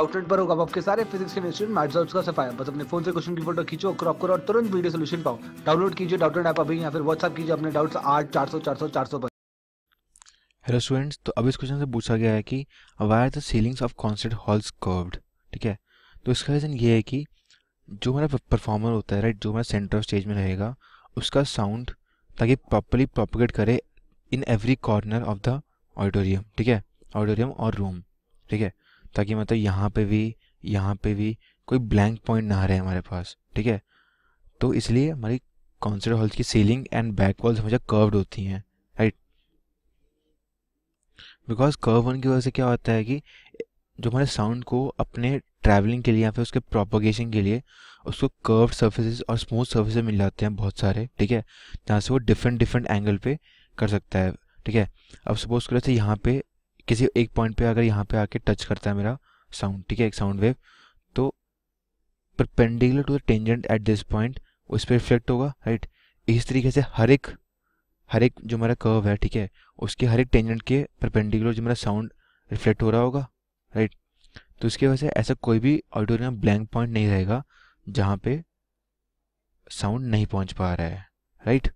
outlet पर होगा आपके सारे फिजिक्स केमिस्ट्री मैथ्स और उसका सफाया बस अपने फोन से क्वेश्चन की फोटो खींचो क्रॉप करो और तुरंत वीडियो सोल्यूशन पाओ डाउनलोड कीजिए डाउटलेट ऐप अभी या फिर व्हाट्सअप कीजिए अपने डाउट्स आठ चार सौ चार सौ चार सौ पर हेलो स्टूडेंट्स तो अब इस क्वेश्चन से पूछा गया है कि why are the ceilings of concert halls curved ठीक है तो इसका रीज़न ये है कि जो मेरा परफॉर्मर होता है राइट जो मेरा सेंटर ऑफ स्टेज में रहेगा उसका साउंड ताकि प्रॉपरली प्रोपगेट करे in every corner of the auditorium ठीक है ऑडिटोरियम और रूम ठीक है ताकि मतलब यहाँ पे भी यहाँ पे भी कोई ब्लैंक पॉइंट ना रहे हमारे पास ठीक है तो इसलिए हमारी कॉन्सर्ट हॉल्स की सीलिंग एंड बैक वॉल्स हमेशा कर्व्ड होती हैं राइट बिकॉज कर्व होने की वजह से क्या होता है कि जो हमारे साउंड को अपने ट्रैवलिंग के लिए या फिर उसके प्रोपोगेशन के लिए उसको कर्व सर्फेसिस और स्मूथ सर्फेसिस मिल जाते हैं बहुत सारे ठीक है जहाँ से वो डिफरेंट डिफरेंट एंगल पे कर सकता है ठीक है अब सपोज करो थे यहाँ पे किसी एक पॉइंट पे अगर यहाँ पे आके टच करता है मेरा साउंड ठीक है एक साउंड वेव तो perpendicular to the tangent at this point उस पर रिफ्लेक्ट होगा राइट इस तरीके से हर एक हर एक जो मेरा कर्व है ठीक है उसके हर एक टेंजेंट के परपेंडिकुलर जो मेरा साउंड रिफ्लेक्ट हो रहा होगा राइट तो उसकी वजह से ऐसा कोई भी ऑडिटोरियम ब्लैंक पॉइंट नहीं रहेगा जहाँ पे साउंड नहीं पहुँच पा रहा है राइट